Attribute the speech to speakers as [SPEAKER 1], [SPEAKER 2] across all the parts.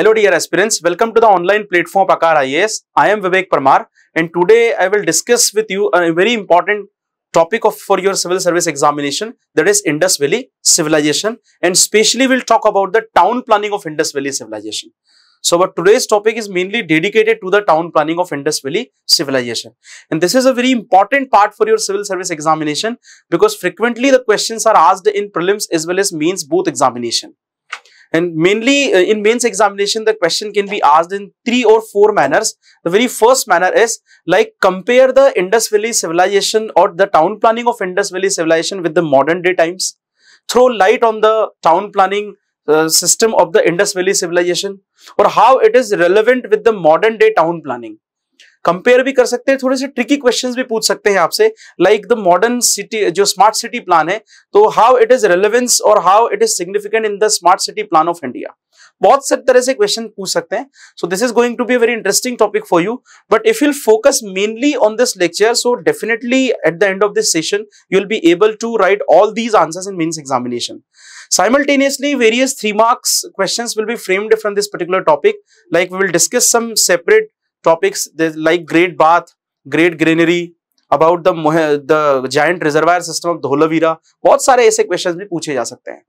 [SPEAKER 1] Hello dear aspirants, welcome to the online platform Akar IAS. I am Vivek Parmar and today I will discuss with you a very important topic of for your civil service examination that is Indus Valley civilization and specially we'll talk about the town planning of Indus Valley civilization. So but today's topic is mainly dedicated to the town planning of Indus Valley civilization and this is a very important part for your civil service examination because frequently the questions are asked in prelims as well as means both examination. And mainly uh, in mains examination, the question can be asked in three or four manners. The very first manner is like compare the Indus Valley civilization or the town planning of Indus Valley civilization with the modern day times. Throw light on the town planning uh, system of the Indus Valley civilization or how it is relevant with the modern day town planning. Compare भी कर सकते हैं थोड़े से tricky questions भी पूछ सकते हैं आपसे लाइक द मॉडर्न सिटी जो स्मार्ट सिटी प्लान है तो हाउ इट इज रेलेवेंस और how it is significant in the smart city plan of India बहुत सब तरह से क्वेश्चन पूछ सकते हैं so this is going to be very interesting topic for you but if you'll focus mainly on this lecture so definitely at the end of this session you'll be able to right all these answers in main examination simultaneously various three marks questions will be framed from this particular topic like we will discuss some separate topics like great bath great granary about the giant reservoir system of Dholavira बहुत सारे ऐसे question भी पूछे जा सकते हैं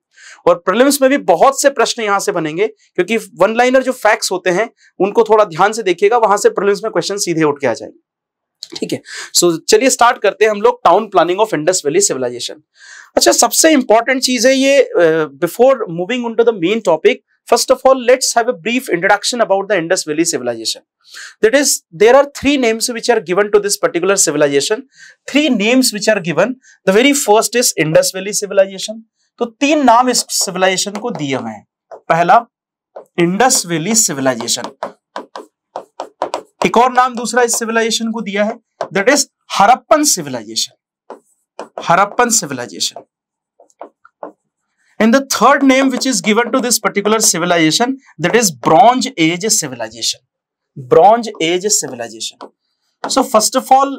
[SPEAKER 1] और prelims में भी बहुत से प्रश्न यहाँ से बनेंगे क्योंकि वन लाइनर जो फैक्ट्स होते हैं उनको थोड़ा ध्यान से देखिएगा वहां से प्रिलिम्स में क्वेश्चन सीधे उठ के आ जाएंगे ठीक है सो चलिए स्टार्ट करते हैं हम लोग town planning of Indus valley civilization अच्छा सबसे इंपॉर्टेंट चीज है ये before moving on to the main topic First of all, let's have a brief introduction about the Indus Valley civilization. That is, there are three names which are given to this particular civilization. Three names which are given. The very first is Indus Valley civilization. तो तीन नाम इस civilisation को दिए हुए हैं पहला Indus valley civilisation एक और नाम दूसरा इस सिविलाइजेशन को दिया है that is Harappan civilization Harappan civilization And the third name which is given to this particular civilization, that is Bronze Age civilization. Bronze Age civilization. So first of all,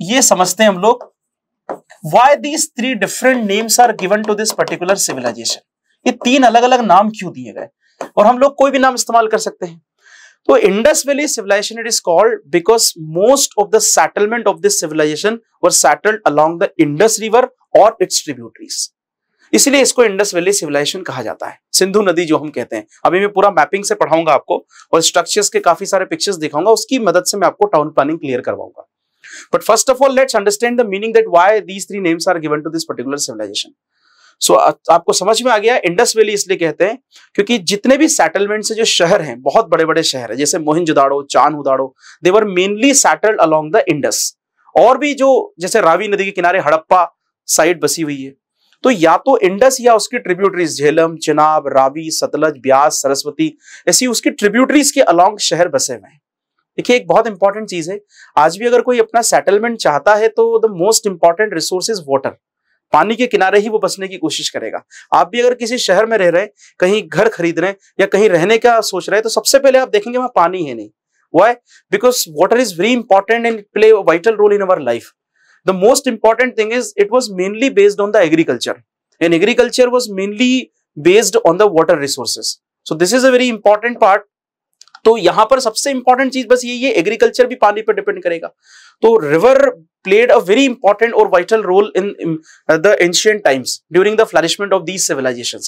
[SPEAKER 1] ये समझते हैं हम लोग why these three different names are given to this particular civilization. ये तीन अलग अलग नाम क्यों दिए गए और हम लोग कोई भी नाम इस्तेमाल कर सकते हैं तो Indus valley civilization it is called because most of the settlement of this civilization were settled along the Indus river और इट्स ट्रिब्यूटरीज इसलिए इसको इंडस वैली सिविलाइजेशन कहा जाता है सिंधु नदी जो हम कहते हैं अभी मैं पूरा मैपिंग से पढ़ाऊंगा आपको और स्ट्रक्चर्स के काफी सारे पिक्चर्स दिखाऊंगा उसकी मदद से मैं आपको टाउन प्लानिंग क्लियर करवाऊंगा but first of all let's understand the meaning that why these three names are given to this particular civilization so आपको समझ में आ गया इंडस वैली इसलिए कहते हैं क्योंकि जितने भी सेटलमेंट से जो शहर हैं बहुत बड़े बड़े शहर है जैसे जुदाड़ो Chanhudaro they were mainly settled along the Indus और भी जो जैसे रावी नदी के किनारे हड़प्पा साइड बसी हुई है तो या तो इंडस या उसकी ट्रिब्यूटरीज झेलम चिनाब रावी सतलज ब्यास सरस्वती ऐसी उसकी ट्रिब्यूटरीज के अलॉन्ग शहर बसे हुए हैं देखिए एक बहुत इंपॉर्टेंट चीज है आज भी अगर कोई अपना सेटलमेंट चाहता है तो the most important resource is water पानी के किनारे ही वो बसने की कोशिश करेगा आप भी अगर किसी शहर में रह रहे कहीं घर खरीद रहे या कहीं रहने का सोच रहे तो सबसे पहले आप देखेंगे वहां पानी है नहीं why because water is very important and play vital role in our life the most important thing is it was mainly based on the agriculture and agriculture was mainly based on the water resources so this is a very important part तो यहां पर सबसे important चीज बस यही है agriculture भी पानी पर डिपेंड करेगा तो river played a very important और vital role in the ancient times during the flourishment of these civilization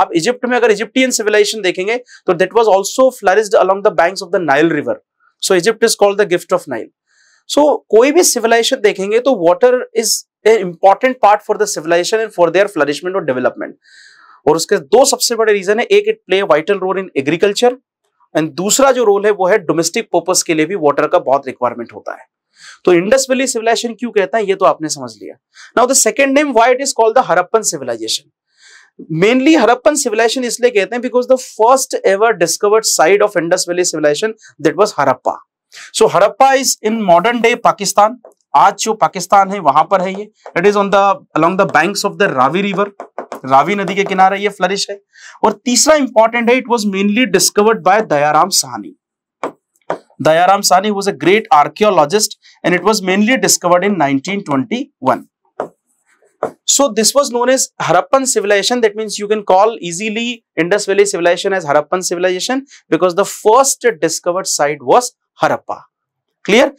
[SPEAKER 1] आप इजिप्ट में अगर इजिप्टियन सिविलाइजेशन देखेंगे तो that was also flourished along the banks of the Nile river so Egypt is called the gift of Nile so so, कोई भी civilization देखेंगे तो water is a important part for the civilization and for their flourishment और development और उसके दो सबसे बड़े रीजन है एक it play vital role in agriculture and दूसरा जो रोल है वो है डोमेस्टिक पर्पज के लिए भी वाटर का बहुत रिक्वायरमेंट होता है तो इंडस वैली सिविलाइजेशन क्यों कहता है ये तो आपने समझ लिया now the second name why it is called the Harappan civilization mainly Harappan civilization इसलिए कहते हैं because the first ever discovered site of Indus valley civilization that was Harappa so so, Harappa is in modern day Pakistan आज जो पाकिस्तान है वहां पर है ये it is on the along the banks of the Ravi river Ravi नदी के किनारे ये फ्लरिश है और तीसरा इंपॉर्टेंट है it was mainly discovered by Dayaram Sahni Dayaram Sahni was a great archaeologist and it was mainly discovered in nineteen twenty one So this was known as Harappan civilization. That means you can call easily Indus Valley civilization as Harappan civilization because the first discovered site was Harappa. Clear?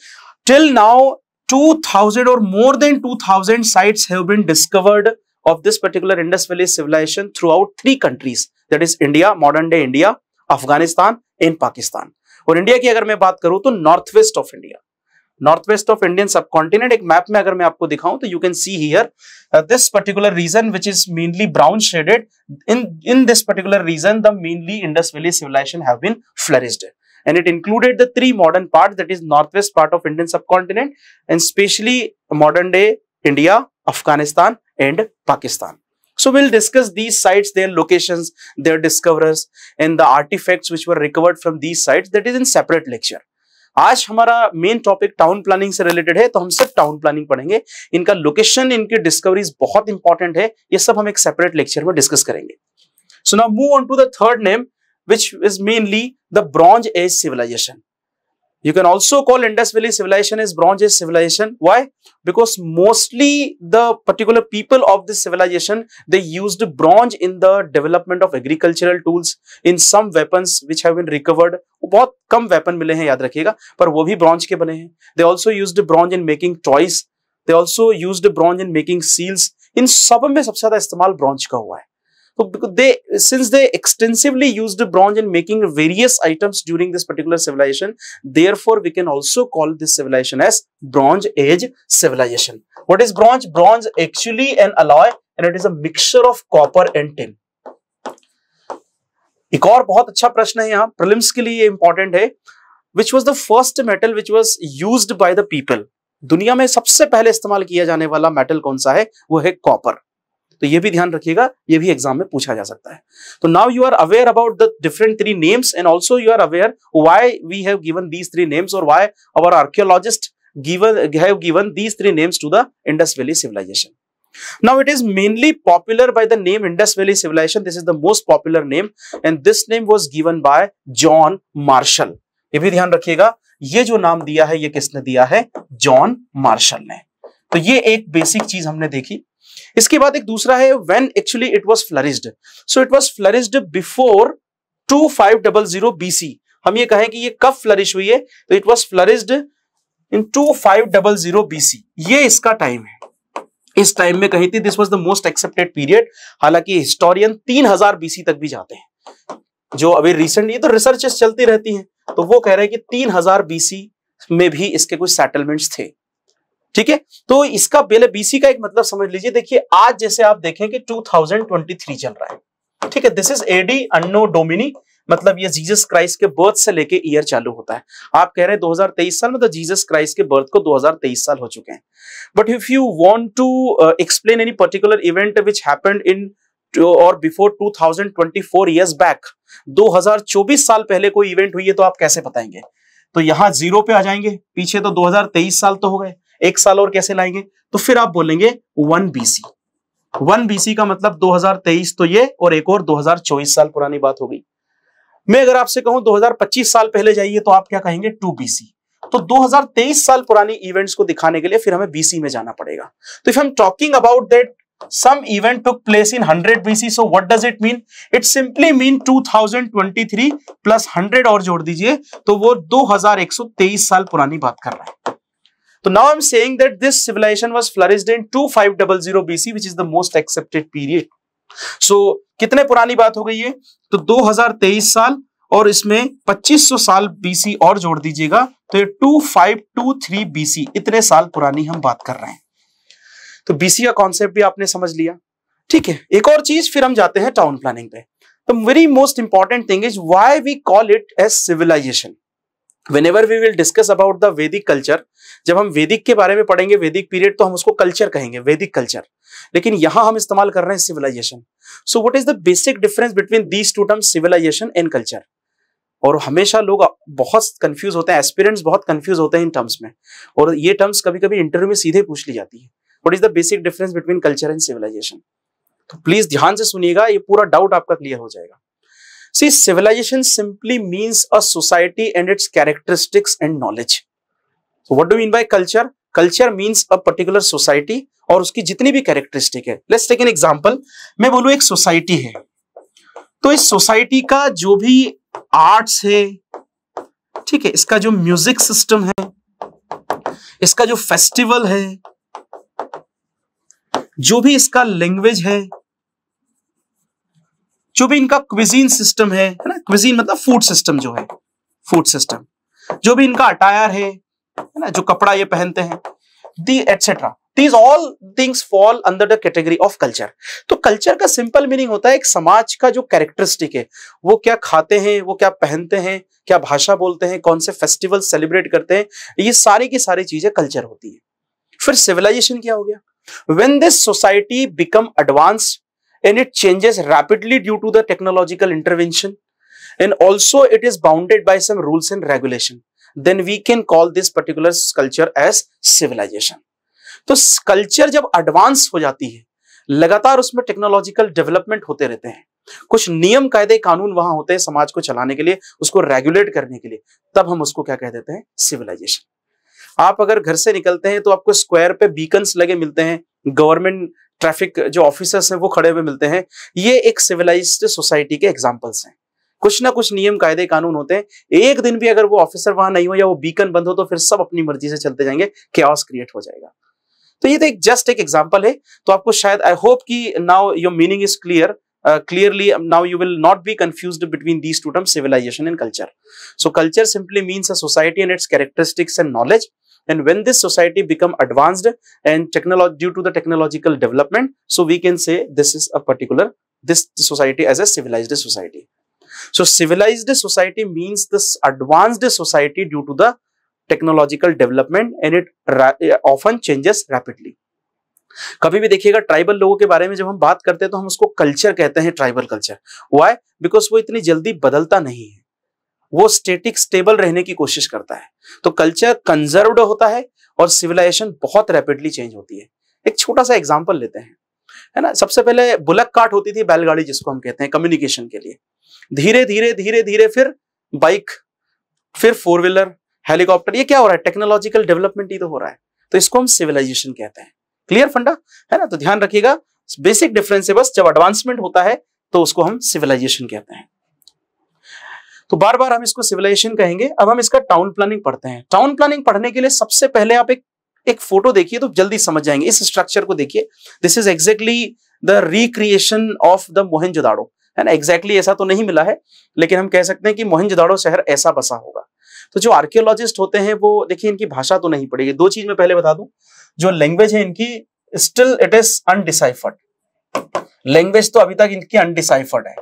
[SPEAKER 1] Till now, 2000 or more than 2000 sites have been discovered of this particular Indus Valley civilization throughout three countries. That is India, modern day India, Afghanistan and Pakistan. और India की अगर मैं बात करूं तो north west of India north west of Indian subcontinent एक map में अगर मैं आपको दिखाऊं तो you can see here this particular region which is mainly brown shaded in in this particular region the mainly Indus valley civilization have been flourished and it included the three modern parts that is northwest part of Indian subcontinent and especially modern day India, Afghanistan and Pakistan. So we'll discuss these sites, their locations, their discoverers and the artifacts which were recovered from these sites that is in separate lecture. आज हमारा main topic town planning से related है तो हम सब town planning पढ़ेंगे इनका location इनकी डिस्कवरीज बहुत इंपॉर्टेंट है ये सब हम एक सेपरेट लेक्चर में डिस्कस करेंगे so now move on to the third name which is mainly the Bronze Age civilization. You can also call Indus Valley civilization as Bronze Age civilization. Why? Because mostly the particular people of this civilization, they used bronze in the development of agricultural tools, in some weapons which have been recovered. bahut kam weapon mile hain yaad rakhiyega par wo bhi bronze ke bane hain They also used bronze in making toys. They also used bronze in making seals. in sab mein sabse zyada istemal bronze ka hua hai So they, since they extensively used bronze in making various items during this particular civilization, therefore we can also call this civilization as Bronze Age civilization. What is bronze? Bronze actually an alloy and it is a mixture of copper and tin. एक और बहुत अच्छा प्रश्न है यहाँ prelims के लिए important है which was the first metal which was use by the people दुनिया में सबसे पहले इस्तेमाल किया जाने वाला मेटल कौन सा है वो है कॉपर तो ये भी ध्यान रखिएगा ये भी एग्जाम में पूछा जा सकता है तो now you are aware about the different three names and also you are aware why we have given these three names और why our archaeologist given have given these three names to the Indus Valley civilization. Now it is mainly popular by the name Indus Valley civilization. This is the most popular name and this name was given by John Marshall. ये भी ध्यान रखिएगा ये जो नाम दिया है ये किसने दिया है जॉन मार्शल ने तो ये एक बेसिक चीज हमने देखी इसके बाद एक दूसरा है when actually it was flourished so it was flourished before 2500 BC हम ये कहें कि ये कब फ्लरिश हुई है तो it was flourished in 2500 BC ये इसका टाइम है इस टाइम में कही थी this was the most accepted period हालांकि हिस्टोरियन 3000 बीसी तक भी जाते हैं जो अभी रिसेंटली तो रिसर्चेस चलती रहती हैं तो वो कह रहे हैं कि 3000 बीसी में भी इसके कुछ सेटलमेंट्स थे ठीक है तो इसका पहले बीसी का एक मतलब समझ लीजिए देखिए आज जैसे आप देखें कि 2023 चल रहा है ठीक है this is AD anno domini मतलब ये जीसस क्राइस्ट के बर्थ से लेके ईयर चालू होता है आप कह रहे हैं 2023 साल मतलब जीसस क्राइस्ट के बर्थ को 2023 साल हो चुके हैं but if you want to explain any particular event which happened in और बिफोर 2024 इयर्स बैक 2024 साल पहले कोई इवेंट हुई है तो आप कैसे बताएंगे तो यहां जीरो पे आ जाएंगे पीछे तो तेईस साल तो हो गए एक साल और कैसे लाएंगे तो फिर आप बोलेंगे वन बीसी वन बीसी का मतलब 2023 तो ये और एक और 2024 साल पुरानी बात हो गई मैं अगर आपसे कहूं 2025 साल पहले जाइए तो आप क्या कहेंगे टू बीसी तो 2023 साल पुरानी इवेंट्स को दिखाने के लिए फिर हमें बीसी में जाना पड़ेगा तो if I am talking about that some event took place in 100 BC so what does it mean it simply mean 2023 plus 100 और जोड़ दीजिए तो वो 2123 साल पुरानी बात कर रहा है now I am saying that this civilization was flourished in 2500 BC which is the most accepted period so कितने पुरानी बात हो गई है तो 2023 साल और इसमें 2500 साल बीसी और जोड़ दीजिएगा तो ये 2523 बीसी इतने साल पुरानी हम बात कर रहे हैं तो बीसी का कांसेप्ट भी आपने समझ लिया ठीक है एक और चीज फिर हम जाते हैं टाउन प्लानिंग पे तो very most important thing is why we call it as civilization whenever we will discuss about the Vedic culture जब हम वैदिक के बारे में पढ़ेंगे वैदिक पीरियड तो हम उसको कल्चर कहेंगे वैदिक कल्चर लेकिन यहां हम इस्तेमाल कर रहे हैं civilization so what is the basic difference between these two term civilization and culture और हमेशा लोग बहुत कंफ्यूज होते हैं एस्पिरेंट्स बहुत कंफ्यूज होते हैं इन टर्म्स में और ये टर्म्स कभी कभी इंटरव्यू में सीधे पूछ ली जाती है what is the basic difference between culture and civilization तो प्लीज ध्यान से सुनिएगा ये पूरा डाउट आपका क्लियर हो जाएगा see civilization simply means a society and its characteristics and knowledge so what do we mean by culture means a particular society और उसकी जितनी भी कैरेक्टरिस्टिक है लेट्स टेक एन एग्जांपल मैं बोलू एक सोसाइटी है तो इस सोसाइटी का जो भी आर्ट्स है ठीक है इसका जो म्यूजिक सिस्टम है इसका जो फेस्टिवल है जो भी इसका लैंग्वेज है जो भी इनका क्विजीन सिस्टम है है ना क्विजीन मतलब फूड सिस्टम जो है फूड सिस्टम जो भी इनका अटायर है है ना जो कपड़ा ये पहनते हैं the etcetera these all things fall under the category of culture so culture का सिंपल मीनिंग होता है एक समाज का जो कैरेक्टरिस्टिक है वो क्या खाते हैं वो क्या पहनते हैं क्या भाषा बोलते हैं कौन से फेस्टिवल सेलिब्रेट करते हैं ये सारी की सारी चीजें कल्चर होती है फिर सिविलाइजेशन क्या हो गया when this society become advanced and it changes rapidly due to the technological intervention and also it is bounded by some rules and regulation then we can call this particular culture as civilization to so, culture jab advance ho jati hai लगातार उसमें technological development होते रहते हैं कुछ नियम कायदे कानून वहां होते हैं समाज को चलाने के लिए उसको रेगुलेट करने के लिए तब हम उसको क्या कह देते हैं सिविलाइजेशन आप अगर घर से निकलते हैं तो आपको स्क्वायर पे बीकन्स लगे मिलते हैं गवर्नमेंट ट्रैफिक जो ऑफिसर्स हैं वो खड़े हुए मिलते हैं ये एक सिविलाइज्ड सोसाइटी के एग्जाम्पल्स हैं कुछ ना कुछ नियम कायदे कानून होते हैं एक दिन भी अगर वो ऑफिसर वहां नहीं हो या वो बीकन बंद हो तो फिर सब अपनी मर्जी से चलते जाएंगे क्यास क्रिएट हो जाएगा तो ये तो एक जस्ट एक एग्जाम्पल है तो आपको शायद आई होप की now your meaning is clear clearly now you will not be confuse between these two term civilization and culture so culture simply means a society and its characteristics and knowledge and when this society become advanced and technology due to the technological development so we can say this is a particular this society as a civilized society so civilized society means this advanced society due to the technological development and it often changes rapidly कभी भी देखिएगा tribal लोगों के बारे में जब हम बात करते हैं तो हम उसको कल्चर कहते हैं ट्राइबल कल्चर वाई बिकॉज वो इतनी जल्दी बदलता नहीं है वो स्टेटिक स्टेबल रहने की कोशिश करता है तो कल्चर कंजर्वड होता है और सिविलाइजेशन बहुत रैपिडली चेंज होती है एक छोटा सा एग्जाम्पल लेते हैं है ना सबसे पहले बुलक काट होती थी बैलगाड़ी जिसको हम कहते हैं कम्युनिकेशन के लिए धीरे धीरे धीरे धीरे फिर बाइक फिर फोर व्हीलर हेलीकॉप्टर ये क्या हो रहा है टेक्नोलॉजिकल डेवलपमेंट ही तो हो रहा है तो इसको हम सिविलाइजेशन कहते हैं क्लियर फंडा है ना तो ध्यान रखिएगा बेसिक डिफरेंस है बस जब एडवांसमेंट होता है तो उसको हम सिविलाइजेशन कहते हैं तो बार बार हम इसको सिविलाइजेशन कहेंगे अब हम इसका टाउन प्लानिंग पढ़ते हैं टाउन प्लानिंग पढ़ने के लिए सबसे पहले आप एक एक फोटो देखिए तो जल्दी समझ जाएंगे इस स्ट्रक्चर को देखिए this is exactly the recreation of the जुदाड़ो है ना एग्जैक्टली ऐसा तो नहीं मिला है लेकिन हम कह सकते हैं कि जुदाड़ो शहर ऐसा बसा होगा तो जो आर्कियोलॉजिस्ट होते हैं वो देखिए इनकी भाषा तो नहीं पड़ेगी दो चीज मैं पहले बता दूं जो लैंग्वेज है इनकी still it is undeciphered language तो अभी तक इनकी अनडिसाइफर्ड है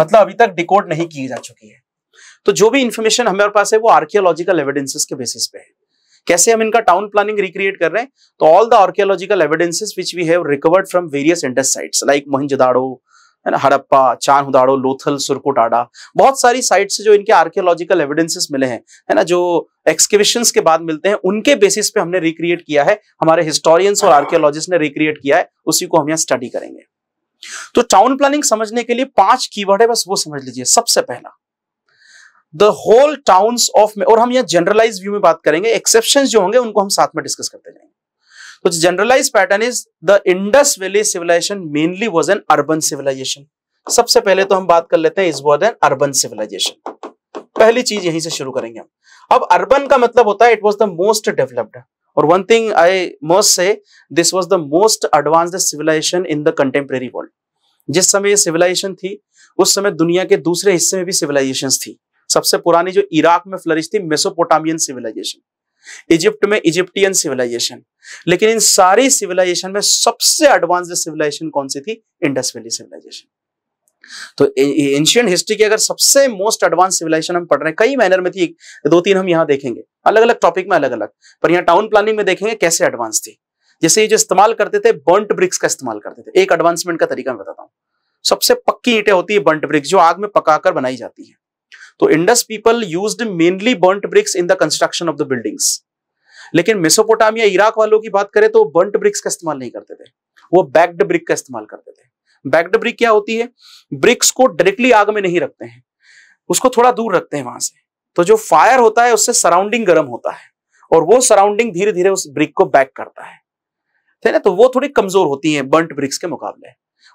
[SPEAKER 1] मतलब अभी तक डिकोड नहीं की जा चुकी है तो जो भी इंफॉर्मेशन हमारे पास है वो आर्कियोलॉजिकल एविडेंसेस के बेसिस पे है कैसे हम इनका टाउन प्लानिंग रिक्रिएट कर रहे हैं तो all the archaeological evidences which we have recovered from various Indus sites like Mohenjodaro है हड़प्पा चांदाड़ो उदाड़ो लोथल सुरकोटाडा बहुत सारी साइट्स जो इनके आर्कियोलॉजिकल एविडेंसेस मिले हैं है ना जो एक्सकेविशन के बाद मिलते हैं उनके बेसिस पे हमने रिक्रिएट किया है हमारे हिस्टोरियंस और आर्कियोलॉजिस्ट ने रिक्रिएट किया है उसी को हम यहाँ स्टडी करेंगे तो टाउन प्लानिंग समझने के लिए पांच कीवर्ड है बस वो समझ लीजिए सबसे पहला द होल टाउन ऑफ और हम यहाँ जनरलाइज व्यू में बात करेंगे एक्सेप्शन जो होंगे उनको हम साथ में डिस्कस करते जाएंगे तो generalize pattern is the Indus valley civilization mainly was an urban civilization सबसे पहले तो हम बात कर लेते हैं is was an urban civilization पहली चीज यहीं से शुरू करेंगे हम अब अर्बन का मतलब होता है it was the most developed और one thing I must say this was the most advanced civilization in the contemporary world जिस समय ये सिविलाइजेशन थी उस समय दुनिया के दूसरे हिस्से में भी सिविलाइजेशन थी सबसे पुरानी जो इराक में फ्लरिश थी मेसोपोटामियन सिविलाइजेशन इजिप्ट में इजिप्टियन सिविलाइजेशन लेकिन इन सारी सिविलाइजेशन में सबसे एडवांस्ड सिविलाइजेशन कौन सी थी इंडस वैली सिविलाइजेशन तो एंशियंट हिस्ट्री के अगर सबसे मोस्ट एडवांस सिविलाइजेशन हम पढ़ रहे हैं कई मैनर में थी दो तीन हम यहाँ देखेंगे अलग अलग टॉपिक में अलग अलग पर यहाँ टाउन प्लानिंग में देखेंगे कैसे एडवांस थी जैसे ये जो इस्तेमाल करते थे बर्ट ब्रिक्स का इस्तेमाल करते थे एक एडवांसमेंट का तरीका मैं बताता हूँ सबसे पक्की ईंटें होती है बर्ट ब्रिक्स जो आग में पकाकर बनाई जाती है तो Indus people use mainly burnt bricks in the construction of the buildings लेकिन मेसोपोटामिया इराक वालों की बात करें तो बर्ट ब्रिक्स का इस्तेमाल नहीं करते थे वो बैक्ड ब्रिक का इस्तेमाल करते थे बैक्ड ब्रिक क्या होती है ब्रिक्स को डायरेक्टली आग में नहीं रखते हैं उसको थोड़ा दूर रखते हैं वहां से तो जो फायर होता है उससे सराउंडिंग गर्म होता है और वो सराउंडिंग धीरे धीरे उस ब्रिक को बैक करता है ठीक है तो वो थोड़ी कमजोर होती है बर्ट ब्रिक्स के मुकाबले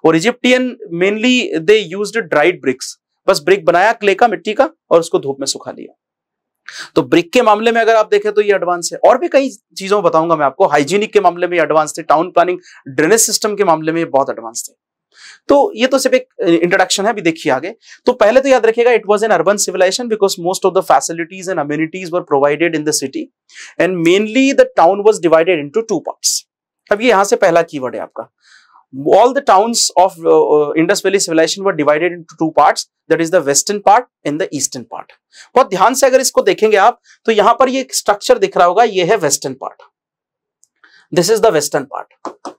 [SPEAKER 1] और Egyptian mainly they use dried bricks बस ब्रिक बनाया क्ले का मिट्टी का और उसको धूप में सुखा लिया तो ब्रिक के मामले में अगर आप देखें तो ये एडवांस है और भी कई चीजों बताऊंगा मैं आपको हाइजीनिक के मामले में एडवांस थे टाउन प्लानिंग ड्रेनेज सिस्टम के मामले में बहुत एडवांस थे तो ये तो सिर्फ एक इंट्रोडक्शन है अभी देखिए आगे तो पहले तो याद रखिएगा it was an urban civilization because most of the facilities and amenities were provided in the city and mainly the town was divided into two part अब ये यहां से पहला की है आपका all the towns of uh, Indus Valley civilization were divided into two parts that is the western part and the eastern part बहुत ध्यान से अगर इसको देखेंगे आप तो यहां पर ये structure दिख रहा होगा ये है western part. This is the western part.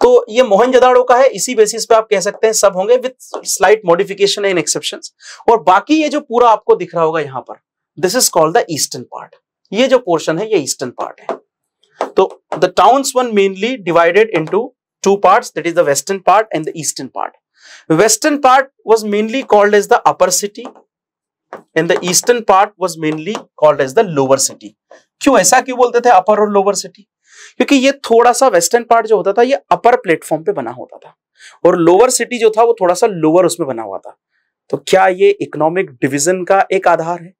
[SPEAKER 1] तो ये मोहनजदाड़ो का है इसी बेसिस पे आप कह सकते हैं सब होंगे with slight modification in exception और बाकी ये जो पूरा आपको दिख रहा होगा यहां पर this is called the eastern part ये जो पोर्शन है ये ईस्टर्न पार्ट है तो the towns one mainly divided in two part that is the western part and the eastern part western part was mainly called as the upper city and the eastern part was mainly called as the lower city क्यों ऐसा क्यों बोलते थे अपर और lower city क्योंकि ये थोड़ा सा वेस्टर्न पार्ट जो होता था ये अपर प्लेटफॉर्म पे बना होता था और लोअर सिटी जो था वो थोड़ा सा लोअर उसमें बना हुआ था तो क्या ये इकोनॉमिक डिविजन का एक आधार है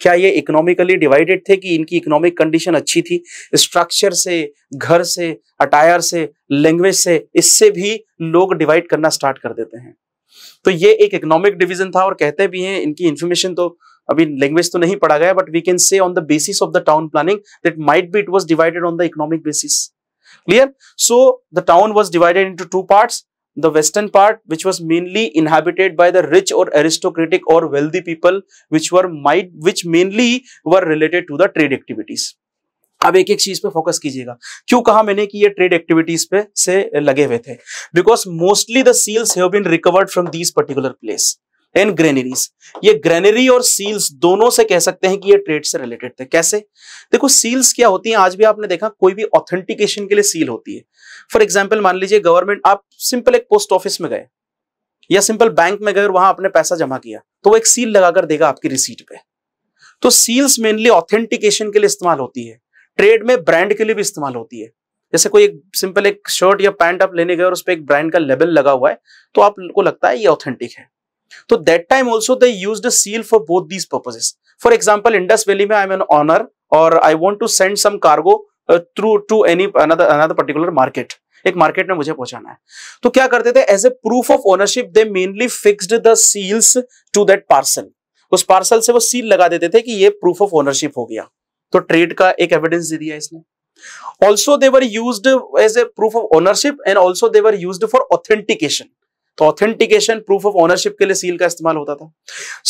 [SPEAKER 1] क्या ये इकोनॉमिकली डिवाइडेड थे कि इनकी इकोनॉमिक कंडीशन अच्छी थी स्ट्रक्चर से घर से अटायर से लैंग्वेज से इससे भी लोग डिवाइड करना स्टार्ट कर देते हैं तो ये एक इकोनॉमिक डिवीजन था और कहते भी हैं इनकी इन्फॉर्मेशन तो अभी लैंग्वेज तो नहीं पढ़ा गया but we can say on the basis of the town planning that might be it was divided on the economic basis clear so the town was divided into two parts the western part which was mainly inhabited by the rich or aristocratic or wealthy people which were might which mainly were related to the trade activities अब एक एक चीज पे focus कीजिएगा क्यों कहा मैंने कि ये ट्रेड एक्टिविटीज पे से लगे हुए थे because mostly the seals have been recovered from these particular place and granaries ये ग्रेनरी और सील्स दोनों से कह सकते हैं कि ये ट्रेड से रिलेटेड थे कैसे देखो सील्स क्या होती हैं आज भी आपने देखा कोई भी ऑथेंटिकेशन के लिए सील होती है फॉर एग्जाम्पल मान लीजिए गवर्नमेंट आप सिंपल एक पोस्ट ऑफिस में गए या सिंपल बैंक में गए और वहां आपने पैसा जमा किया तो वो एक सील लगाकर देगा आपकी रिसीट पे तो सील्स मेनली ऑथेंटिकेशन के लिए इस्तेमाल होती है ट्रेड में ब्रांड के लिए भी इस्तेमाल होती है जैसे कोई एक सिंपल एक शर्ट या पैंट आप लेने गए और उस पर एक ब्रांड का लेबल लगा हुआ है तो आपको लगता है ये ऑथेंटिक है तो that time also they use seal for both these purposes for example Indus valley में आई एम एन ऑनर और I want to send some cargo through to any particular market एक मार्केट में मुझे पहुंचाना है तो क्या करते थे as a proof of ownership they mainly fixed the seals to that parcel उस पार्सल से वो सील लगा देते थे कि ये प्रूफ ऑफ ओनरशिप हो गया तो ट्रेड का एक एविडेंस दे दिया इसने also they were use as a proof of ownership and also they were use for authentication तो ऑथेंटिकेशन प्रूफ ऑफ ऑनरशिप के लिए सील का इस्तेमाल होता था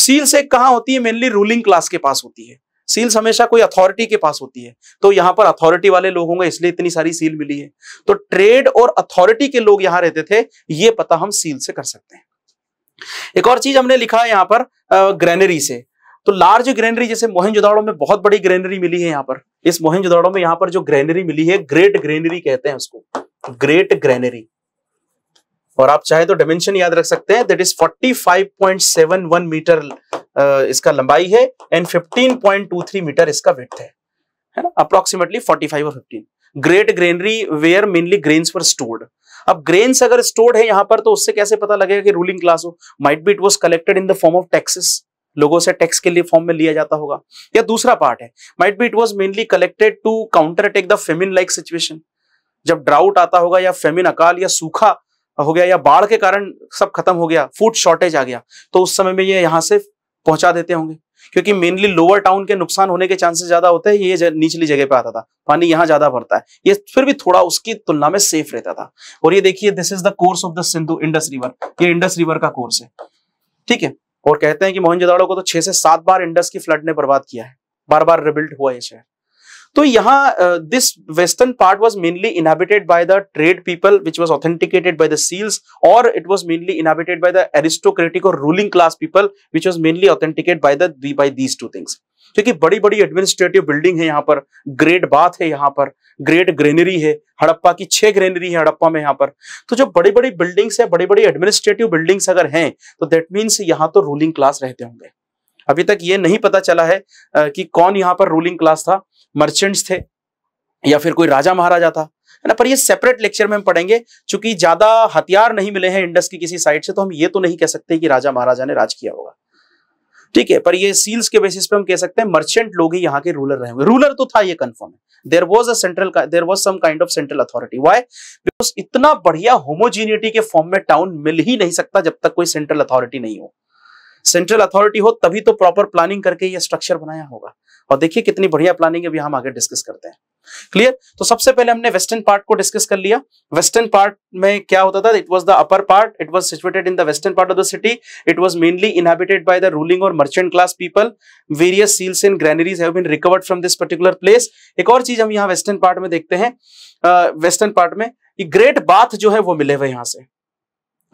[SPEAKER 1] सील से कहा होती है मेनली रूलिंग क्लास के पास होती है सील हमेशा कोई अथॉरिटी के पास होती है तो यहाँ पर अथॉरिटी वाले लोग होंगे इसलिए इतनी सारी सील मिली है तो ट्रेड और अथॉरिटी के लोग यहाँ रहते थे ये पता हम सील से कर सकते हैं एक और चीज हमने लिखा है यहाँ पर ग्रेनरी से तो लार्ज ग्रेनरी जैसे मोहन में बहुत बड़ी ग्रेनरी मिली है यहाँ पर इस मोहन में यहाँ पर जो ग्रेनरी मिली है ग्रेट ग्रेनरी कहते हैं उसको ग्रेट ग्रेनरी और आप चाहे तो डायमेंशन याद रख सकते हैं दैट इज 45.71 मीटर इसका लंबाई है एंड 15.23 मीटर इसका विथ है है ना अप्रोक्सीमेटली 45 और 15 great granary where mainly grains were stored अब ग्रेन्स अगर स्टोर्ड है यहां पर तो उससे कैसे पता लगेगा कि रूलिंग क्लास हो might be it was collected in the form of taxes लोगों से टैक्स के लिए फॉर्म में लिया जाता होगा या दूसरा पार्ट है might be it was mainly collected to counter attack the famine like situation जब ड्राउट आता होगा या फेमिन अकाल या सूखा हो गया या बाढ़ के कारण सब खत्म हो गया फूड शॉर्टेज आ गया तो उस समय में ये यहाँ से पहुंचा देते होंगे क्योंकि मेनली लोअर टाउन के नुकसान होने के चांसेस ज्यादा होते हैं ये निचली जगह पे आता था पानी यहाँ ज्यादा भरता है ये फिर भी थोड़ा उसकी तुलना में सेफ रहता था और ये देखिए this is the course of the Sindhu Indus river ये इंडस रिवर का कोर्स है ठीक है और कहते हैं कि मोहन को तो छह से सात बार इंडस की फ्लड ने बर्बाद किया है बार बार रिबिल्ट हुआ ये शहर तो यहाँ this western part was mainly inhabited by the trade people which was authenticated by the seals और it was mainly inhabited by the aristocratic और ruling class people which was mainly authenticate by the these two things क्योंकि बड़ी बड़ी administrative building है यहाँ पर great bath है यहाँ पर ग्रेट ग्रेनरी है हड़प्पा की छह ग्रेनरी है हड़प्पा में यहाँ पर तो जो बड़ी बड़ी बिल्डिंग्स है बड़ी बड़ी एडमिनिस्ट्रेटिव बिल्डिंग्स अगर हैं तो दैट मीन्स यहाँ तो रूलिंग क्लास रहते होंगे अभी तक ये नहीं पता चला है कि कौन यहाँ पर रूलिंग क्लास था मर्चेंट्स थे या फिर कोई राजा महाराजा था है ना पर ये सेपरेट लेक्चर में हम पढ़ेंगे चूंकि ज्यादा हथियार नहीं मिले हैं इंडस की किसी साइड से तो हम ये तो नहीं कह सकते कि राजा महाराजा ने राज किया होगा ठीक है पर ये सील्स के बेसिस पे हम कह सकते हैं मर्चेंट लोग ही यहाँ के रूलर रहे होंगे रूलर तो था ये कंफर्म है there was central there was some kind of central authority why because इतना बढ़िया होमोजीनिटी के फॉर्म में टाउन मिल ही नहीं सकता जब तक कोई सेंट्रल अथॉरिटी नहीं हो सेंट्रल अथॉरिटी हो तभी तो प्रॉपर प्लानिंग करके ये स्ट्रक्चर बनाया होगा और देखिए कितनी बढ़िया प्लानिंग अभी हम आगे डिस्कस करते हैं क्लियर तो सबसे पहले हमने वेस्टर्न पार्ट को डिस्कस कर लिया वेस्टर्न पार्ट में क्या होता था it was the upper part it was situated in the western part of the city it was mainly inhabited by the ruling और merchant class people various seals and granaries have been recovered from this particular place एक और चीज हम यहाँ western part में देखते हैं western part में ग्रेट बाथ जो है वो मिले हुए यहां से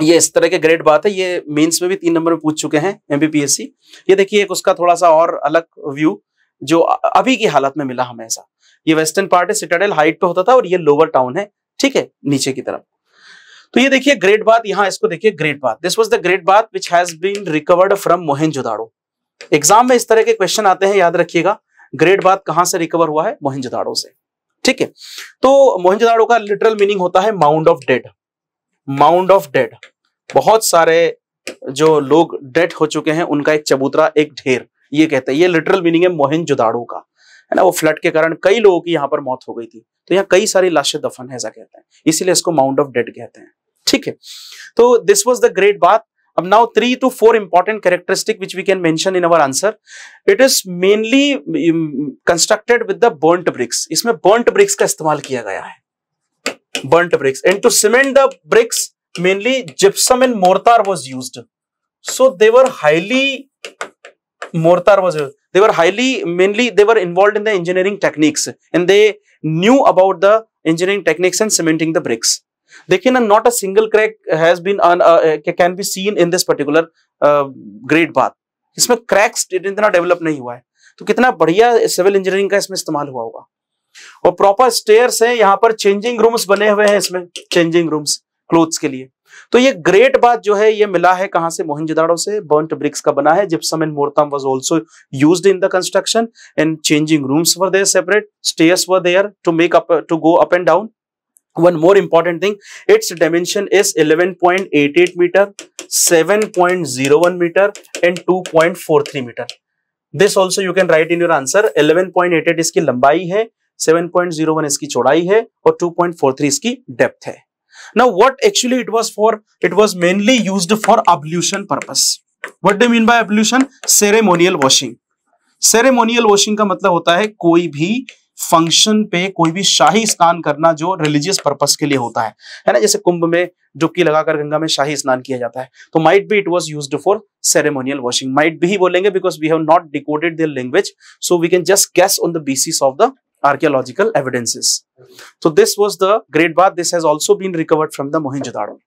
[SPEAKER 1] ये इस तरह के ग्रेड बात है ये मेंस में भी तीन नंबर में पूछ चुके हैं एमबीपीएससी ये देखिए एक उसका थोड़ा सा और अलग व्यू जो अभी की हालत में मिला हमें ऐसा ये वेस्टर्न पार्ट है सिटाडेल हाइट पे होता था और ये लोअर टाउन है ठीक है नीचे की तरफ तो ये देखिए ग्रेट बात यहाँ इसको देखिए ग्रेट बात this was the great bath which has been recovered from मोहन एग्जाम में इस तरह के क्वेश्चन आते हैं याद रखिएगा ग्रेट बात कहां से रिकवर हुआ है मोहनजोदाड़ो से ठीक है तो मोहनजोदाड़ो का लिटरल मीनिंग होता है mount of dead mound of dead बहुत सारे जो लोग डेड हो चुके हैं उनका एक चबूतरा एक ढेर ये कहते हैं ये लिटरल मीनिंग है मोहिन जुदाड़ो का है ना वो फ्लड के कारण कई लोगों की यहाँ पर मौत हो गई थी तो यहाँ कई सारी लाशें दफन है ऐसा कहते हैं इसीलिए इसको माउंट ऑफ डेड कहते हैं ठीक है तो this was the great bath अब now three two four important characteristic which we can mention in our answer it is mainly constructed with the burnt bricks इसमें बर्ंट ब्रिक्स का इस्तेमाल किया गया है burnt bricks and to cement the bricks mainly gypsum and mortar was used so they were highly mortar was they were highly mainly they were involved in the engineering techniques and they knew about the engineering techniques and cementing the bricks na not a single crack has been on, uh, can be seen in this particular uh, great bath इसमें cracks इतना develop नहीं हुआ है तो कितना बढ़िया civil engineering का इसमें इस्तेमाल हुआ होगा और प्रॉपर स्टेयर्स है यहाँ पर चेंजिंग रूम्स बने हुए हैं इसमें चेंजिंग रूम्स क्लोथ्स के लिए तो ये ग्रेट बात जो है ये मिला है कहां से मोहनजोदाड़ो से बर्नट ब्रिक्स का बना है gypsum and mortar was also use in the construction and changing rooms were there separate stairs were there to make up to go up and down one more important thing its dimension is 11.88 metre 7.01 metre and 2.43 metre this also you can write in your answer 11.88 इसकी लंबाई है 7.01 इसकी चौड़ाई है और 2.43 इसकी depth है now what actually it was for it was mainly used for ablution purpose what do mean by ablution ceremonial washing ceremonial washing का मतलब होता है कोई भी फंक्शन पे कोई भी शाही स्नान करना जो रिलीजियस पर्पस के लिए होता है है ना जैसे कुंभ में डुबकी लगाकर गंगा में शाही स्नान किया जाता है तो might be it was used for ceremonial washing might भी ही बोलेंगे because we have not decoded their language so we can just guess on the basis of the archaeological evidences. So this was the Great Bath. This has also been recovered from the Mohenjo-daro.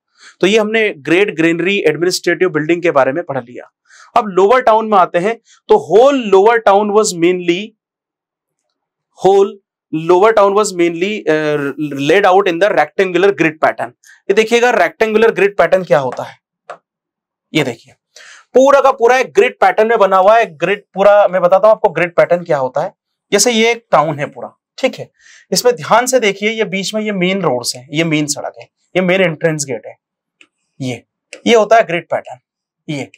[SPEAKER 1] तो ये हमने great granary administrative building के बारे में पढ़ लिया अब lower town में आते हैं तो whole lower town was mainly whole lower town was mainly laid out in the rectangular grid pattern ये देखिएगा रेक्टेंगुलर ग्रिड पैटर्न क्या होता है ये देखिए पूरा का पूरा एक ग्रिड पैटर्न में बना हुआ है ग्रिड पूरा मैं बताता हूं आपको ग्रिड पैटर्न क्या होता है जैसे ये एक टाउन है पूरा ठीक है इसमें ध्यान से देखिए ये बीच में ये मेन रोड्स हैं ये मेन सड़क है ये मेन एंट्रेंस गेट है ये ये होता है ग्रिड पैटर्न ये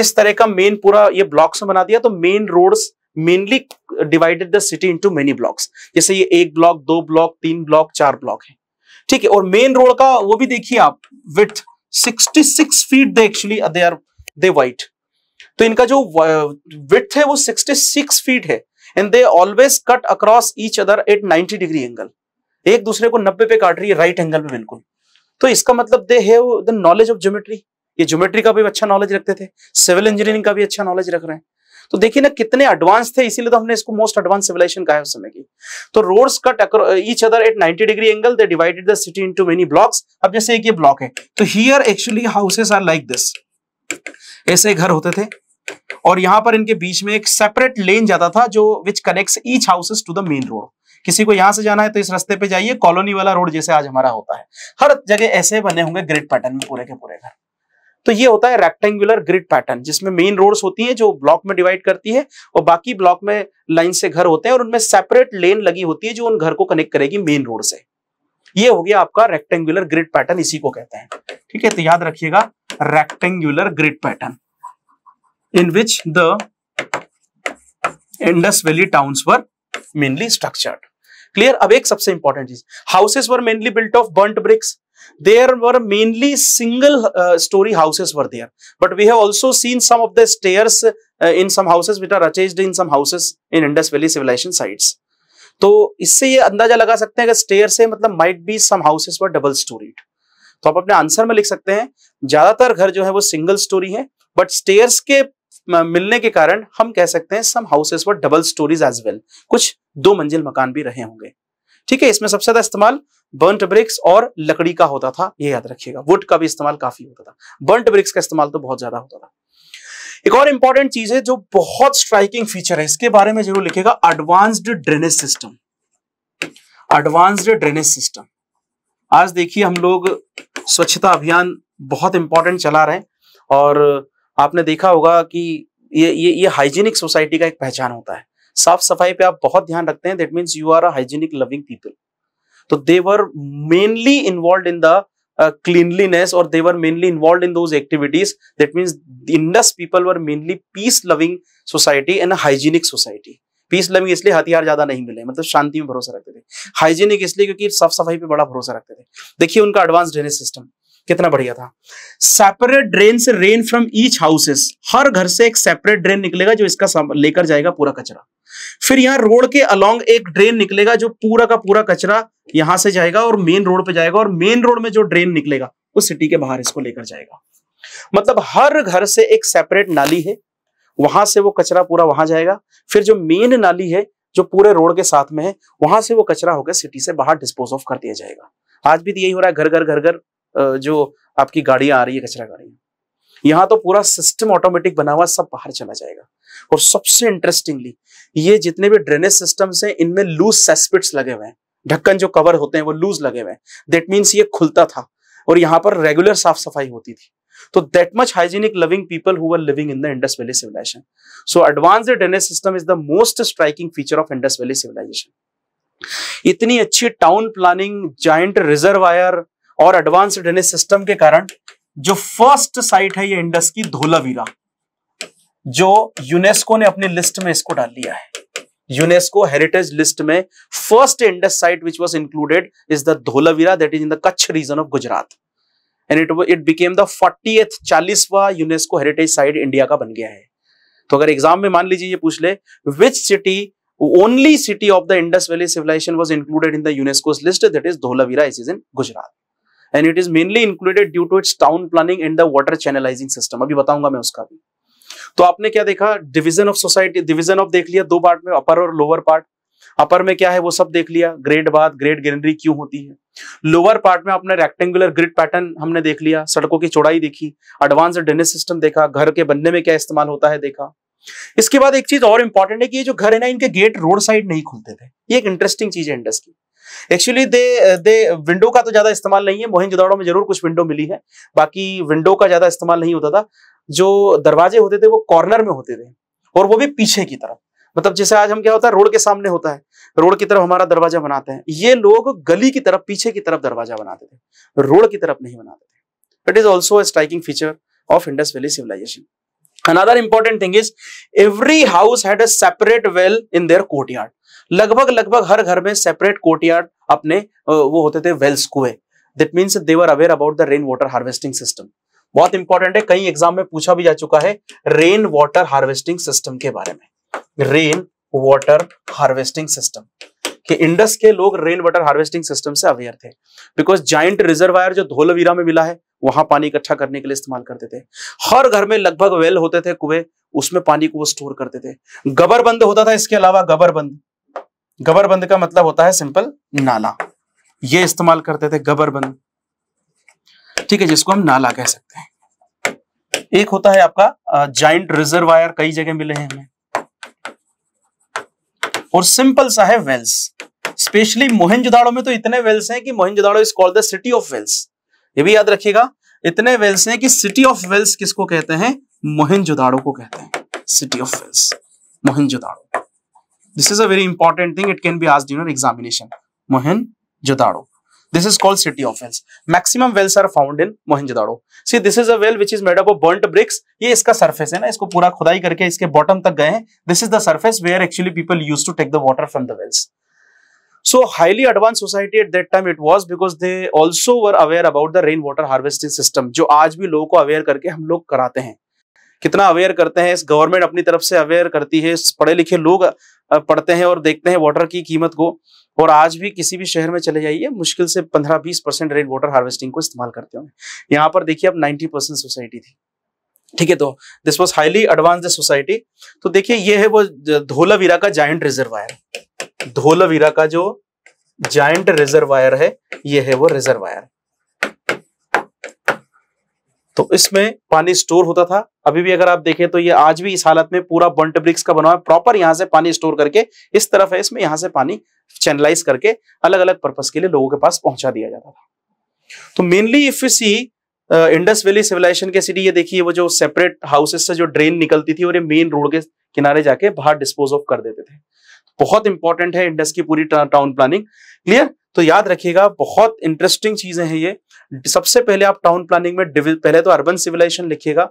[SPEAKER 1] इस तरह का मेन पूरा ये ब्लॉक्स में बना दिया तो main roads mainly divided the city into many blocks जैसे ये एक ब्लॉक दो ब्लॉक तीन ब्लॉक चार ब्लॉक है ठीक है और मेन रोड का वो भी देखिए आप with 66 feet they actually they are they wide तो इनका जो विथ uh, है वो 66 फीट है and they always cut across each other at 90 degree angle एक दूसरे को 90 पे काट रही है राइट एंगल में बिल्कुल तो इसका मतलब they have the knowledge of geometry ये ज्योमेट्री का भी अच्छा नॉलेज रखते थे सिविल इंजीनियरिंग का भी अच्छा नॉलेज रख रहे हैं तो देखिए ना कितने एडवांस थे इसीलिए तो हमने इसको मोस्ट एडवांस सिविलाइजेशन कहा है उस समय की तो roads cut each other at 90 degree angle they divided the city into many blocks अब जैसे एक ये ब्लॉक है तो here actually houses are like this ऐसे घर होते थे और यहाँ पर इनके बीच में एक सेपरेट लेन जाता था जो which connect each houses to the main road किसी को यहां से जाना है तो इस रास्ते पे जाइए कॉलोनी वाला रोड जैसे आज हमारा होता है हर जगह ऐसे बने होंगे ग्रिड पैटर्न में पूरे के पूरे घर तो ये होता है रेक्टेंगुलर ग्रिड पैटर्न जिसमें मेन रोड्स होती हैं जो ब्लॉक में डिवाइड करती है और बाकी ब्लॉक में लाइन से घर होते हैं और उनमें सेपरेट लेन लगी होती है जो उन घर को कनेक्ट करेगी मेन रोड से ये हो गया आपका रेक्टेंगुलर ग्रिड पैटर्न इसी को कहते हैं ठीक है तो याद रखिएगा rectangular grid pattern in which the Indus Valley towns were mainly structured. Clear? अब एक सबसे important चीज houses were mainly built of burnt bricks. There were mainly single uh, story houses were there. But we have also seen some of the stairs uh, in some houses which are archived in some houses in Indus Valley civilization sites. तो इससे ये अंदाजा लगा सकते हैं कि stair से मतलब might be some houses were double storeyed तो आप अपने आंसर में लिख सकते हैं ज्यादातर घर जो है वो सिंगल स्टोरी है बट स्टेयर्स के मिलने के कारण हम कह सकते हैं some houses were double storeys as well कुछ दो मंजिल मकान भी रहे होंगे ठीक है इसमें सबसे ज्यादा इस्तेमाल बर्नट ब्रिक्स और लकड़ी का होता था ये याद रखिएगा वुड का भी इस्तेमाल काफी होता था बर्नट ब्रिक्स का इस्तेमाल तो बहुत ज्यादा होता था एक और इंपॉर्टेंट चीज है जो बहुत स्ट्राइकिंग फीचर है इसके बारे में जरूर लिखेगा advanced drainage system advanced drainage system आज देखिए हम लोग स्वच्छता अभियान बहुत इंपॉर्टेंट चला रहे हैं और आपने देखा होगा कि ये ये ये हाइजीनिक सोसाइटी का एक पहचान होता है साफ सफाई पे आप बहुत ध्यान रखते हैं that means you are a hygienic loving people तो they were mainly involve in the cleanliness और they were mainly involve in those activities that means Indus people were mainly peace loving society and hygienic society peace loving इसलिए हथियार ज्यादा नहीं मिले मतलब शांति में भरोसा रखते थे हाइजीनिक इसलिए क्योंकि साफ सफाई पे बड़ा भरोसा रखते थे देखिए उनका एडवांस ड्रेनेज सिस्टम कितना बढ़िया था सेपरेट ड्रेन से रेन फ्रॉम ईच हाउसेस हर घर से एक सेपरेट ड्रेन निकलेगा जो इसका लेकर जाएगा पूरा कचरा फिर यहां रोड के अलोंग एक ड्रेन निकलेगा जो पूरा का पूरा कचरा यहां से जाएगा और मेन रोड पे जाएगा और मेन रोड में जो ड्रेन निकलेगा वो सिटी के बाहर इसको लेकर जाएगा मतलब हर घर से एक सेपरेट नाली है वहां से वो कचरा पूरा वहां जाएगा फिर जो मेन नाली है जो पूरे रोड के साथ में है वहां से वो कचरा होकर सिटी से बाहर डिस्पोज ऑफ कर दिया जाएगा आज भी तो यही हो रहा है घर घर घर घर जो आपकी गाड़ियां आ रही है कचरा गाड़ियां यहाँ तो पूरा सिस्टम ऑटोमेटिक बना हुआ सब बाहर चला जाएगा और सबसे इंटरेस्टिंगली ये जितने भी ड्रेनेज सिस्टम हैं इनमें लूज सेस्पिट्स लगे हुए हैं ढक्कन जो कवर होते हैं वो लूज लगे हुए हैं दैट मीन्स ये खुलता था और यहाँ पर रेगुलर साफ सफाई होती थी तो that much hygienic loving people हुआ living in the Indus valley civilization so advance drainage system is the most striking feature of Indus valley civilization इतनी अच्छी टाउन प्लानिंग जाइंट रिजर्वायर और एडवांस ड्रेनेज सिस्टम के कारण जो first sight है ये Indus की धोलावीरा जो यूनेस्को ने अपनी लिस्ट में इसको डाल लिया है यूनेस्को हेरिटेज लिस्ट में first Indus site which was included is the Dholavira that is in the Kutch region of Gujarat and it it became the forty eighth चालीसवा यूनेस्को हेरिटेज साइट इंडिया का बन गया है तो अगर एग्जाम में मान लीजिए ये पूछ ले which city only city of the Indus valley civilization was included in the UNESCO list that is Dholavira is in Gujarat and it is mainly included due to its town planning and the water channelizing system अभी बताऊंगा मैं उसका भी तो आपने क्या देखा division of society division of देख लिया दो पार्ट में अपर और लोअर पार्ट अपर में क्या है वो सब देख लिया ग्रेड बाद ग्रेड ग्रेनरी क्यों होती है लोअर पार्ट में आपने रेक्टेंगुलर ग्रिड पैटर्न हमने देख लिया सड़कों की चौड़ाई देखी एडवांस ड्रेनेज सिस्टम देखा घर के बनने में क्या इस्तेमाल होता है देखा इसके बाद एक चीज और इंपॉर्टेंट है कि ये जो घर है ना इनके गेट रोड साइड नहीं खुलते थे ये एक इंटरेस्टिंग चीज है industry actually they they window का तो ज्यादा इस्तेमाल नहीं है जुदाड़ो में जरूर कुछ विंडो मिली है बाकी विंडो का ज्यादा इस्तेमाल नहीं होता था जो दरवाजे होते थे वो कॉर्नर में होते थे और वो भी पीछे की तरफ मतलब जैसे आज हम क्या होता है रोड के सामने होता है रोड की तरफ हमारा दरवाजा बनाते हैं ये लोग गली की तरफ पीछे की तरफ दरवाजा बनाते थे रोड की तरफ नहीं बनाते थे it is also striking feature of Indus valley civilization another important thing is every house had a separate well in their courtyard लगभग लगभग हर घर में सेपरेट कोर्टयार्ड अपने वो होते थे वेल्स कुएं that means they were aware about the rain water harvesting system बहुत इंपॉर्टेंट है कई एग्जाम में पूछा भी जा चुका है रेन वाटर हार्वेस्टिंग सिस्टम के बारे में रेन वाटर हार्वेस्टिंग सिस्टम कि इंडस के लोग रेन वाटर हार्वेस्टिंग सिस्टम से अवेयर थे बिकॉज जाइंट रिजर्वायर जो धोलवीरा में मिला है वहां पानी इकट्ठा करने के लिए इस्तेमाल करते थे हर घर में लगभग वेल होते थे कुएं उसमें पानी को वो स्टोर करते थे गबर बंद होता था इसके अलावा गबर बंद गबर बंद का मतलब होता है सिंपल नाला ये इस्तेमाल करते थे गबर बंद ठीक है जिसको हम नाला कह सकते हैं एक होता है आपका जाइंट रिजर्वायर कई जगह मिले हैं हमें और सिंपल सा है वेल्स स्पेशली मोहनजोदाड़ो में तो इतने वेल्स हैं कि Mohenjodaro is called the city of wells ये भी याद रखिएगा इतने वेल्स हैं कि सिटी ऑफ वेल्स किसको कहते हैं मोहिनजोदाड़ो को कहते हैं city of wells Mohenjodaro this is a very important thing it can be asked in examination Mohenjodaro this is called city of wells maximum wells are found in mohenjo-daro see this is a well which is made up of burnt bricks ये इसका surface है ना इसको पूरा खुदाई करके इसके bottom तक गए हैं this is the surface where actually people used to take the water from the wells So highly advanced society at that time it was because they also were aware about the rain water harvesting system जो आज भी लोगों को aware करके हम लोग कराते हैं कितना अवेयर करते हैं इस गवर्नमेंट अपनी तरफ से अवेयर करती है पढ़े लिखे लोग पढ़ते हैं और देखते हैं वाटर की कीमत को और आज भी किसी भी शहर में चले जाइए मुश्किल से 15-20 परसेंट रेन वाटर हार्वेस्टिंग को इस्तेमाल करते होंगे यहाँ पर देखिए अब 90 परसेंट सोसाइटी थी ठीक है तो this was highly advance society तो देखिए ये है वो धोलावीरा का जाइंट रिजर्वायर धोलवीरा का जो जाइंट रिजर्वायर है ये है वो रिजर्वायर तो इसमें पानी स्टोर होता था अभी भी अगर आप देखें तो ये आज भी इस हालत में पूरा बंट ब्रिक्स का बना हुआ है प्रॉपर यहां से पानी स्टोर करके इस तरफ है इसमें यहां से पानी चैनलाइज करके अलग अलग पर्पज के लिए लोगों के पास पहुंचा दिया जाता था तो mainly if you see Indus valley civilization के सिटी ये देखिए वो जो सेपरेट हाउसेस से जो ड्रेन निकलती थी और ये मेन रोड के किनारे जाके बाहर डिस्पोज ऑफ कर देते थे बहुत इंपॉर्टेंट है इंडस की पूरी टाउन प्लानिंग क्लियर तो याद रखिएगा बहुत इंटरेस्टिंग चीजें हैं ये सबसे पहले आप टाउन प्लानिंग में पहले तो अर्बन सिविलाइजेशन लिखिएगा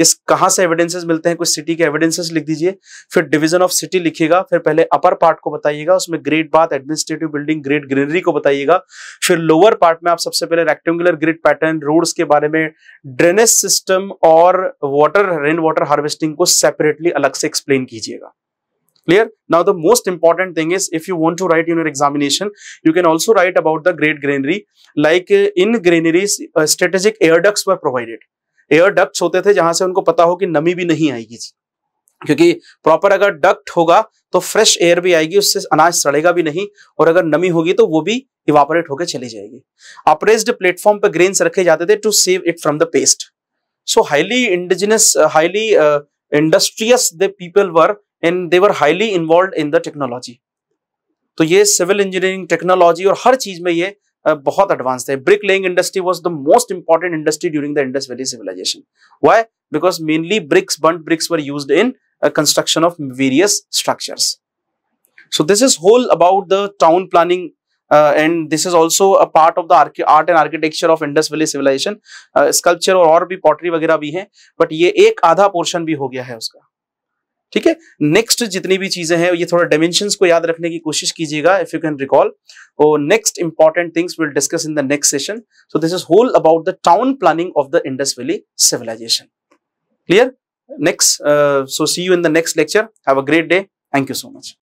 [SPEAKER 1] इस कहाँ से एविडेंसेस मिलते हैं कुछ सिटी के एविडेंसेस लिख दीजिए फिर डिवीजन ऑफ सिटी लिखिएगा फिर पहले अपर पार्ट को बताइएगा उसमें great bath administrative building great granary को बताइएगा फिर लोअर पार्ट में आप सबसे पहले रेक्टेंगुलर ग्रिड पैटर्न रोड के बारे में ड्रेनेज सिस्टम और वाटर रेन वाटर हार्वेस्टिंग को सेपरेटली अलग से एक्सप्लेन कीजिएगा Clear? Now, the most important thing is if you want to write in your examination, you can also write about the great granary. Like uh, in granaries, uh, strategic air ducts were provided. air ducts होते थे जहां से उनको पता हो कि नमी भी नहीं आएगी जी क्योंकि प्रॉपर अगर डक्ट होगा तो फ्रेश एयर भी आएगी उससे अनाज सड़ेगा भी नहीं और अगर नमी होगी तो वो भी इवापोरेट होकर चली जाएगी अप्रेस्ड प्लेटफॉर्म पर ग्रेन्स रखे जाते थे to save it from the pest so highly indigenous highly industrious the people were and they were highly involve in the technology तो ये सिविल इंजीनियरिंग टेक्नोलॉजी और हर चीज में ये बहुत एडवांस थे brick laying industry was the most important industry during the Indus valley civilization why because mainly bricks burnt bricks were use in construction of various structure so this is whole about the town planning Uh, and this is also a part of the art and architecture of Indus Valley civilization. Uh, sculpture और और भी pottery वगैरह भी हैं but ये एक आधा portion भी हो गया है उसका ठीक है नेक्स्ट जितनी भी चीजें हैं ये थोड़ा डायमेंशन को याद रखने की कोशिश कीजिएगा इफ यू कैन रिकॉल और next important things will discuss in the next session so this is whole about the town planning of the Indus valley civilization clear next so see you in the next lecture have a great day thank you so much